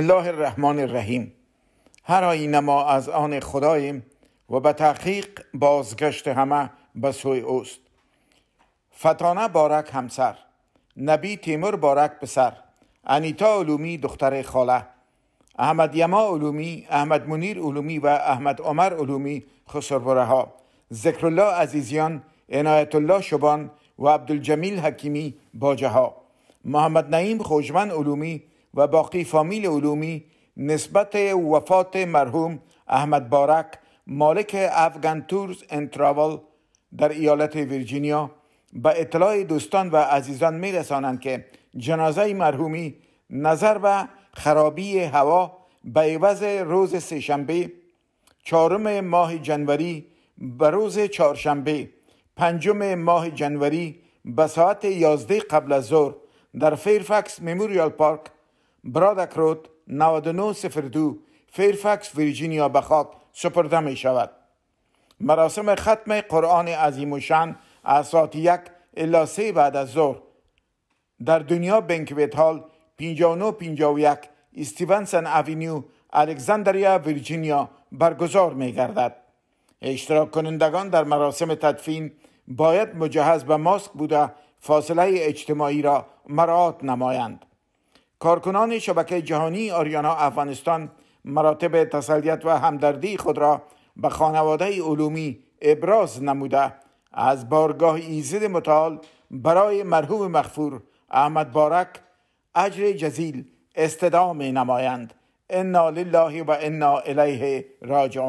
الله الرحمن الرحیم هر آینه ما از آن خداییم و به تحقیق بازگشت همه به سوی اوست فتانه بارک همسر نبی تیمور بارک پسر انیتا علومی دختر خاله احمد یما علومی احمد منیر علومی و احمد عمر علومی ذکر الله عزیزیان عنایت الله شبان و عبدالجمیل حکیمی ها محمد نعیم خوشمن علومی و باقی فامیل علومی نسبت وفات مرحوم احمد بارک مالک افغان تورز انتراول در ایالت ویرجینیا به اطلاع دوستان و عزیزان می رسانند که جنازه مرحومی نظر و خرابی هوا به عوض روز سهشنبه چهارم ماه جنوری به روز چهارشنبه پنجم ماه جنوری به ساعت یازده قبل از ظهر در فیرفکس مموریال پارک برادک رود 9902 فیرفکس ویرجینیا خاک سپرده می شود مراسم ختم قرآن عظیم و شن از ساعت یک الا سه بعد از ظهر در دنیا بنکویت هال 5951 استیونسن اوینیو الکساندریا ویرجینیا برگزار می گردد اشتراک کنندگان در مراسم تدفین باید مجهز به ماسک بوده فاصله اجتماعی را مراعات نمایند کارکنان شبکه جهانی آریانا افغانستان مراتب تسلیت و همدردی خود را به خانواده علومی ابراز نموده از بارگاه ایزد متعال برای مرحوم مخفور احمد بارک اجر جزیل استدام نمایند انا لله و انا الیه راجعون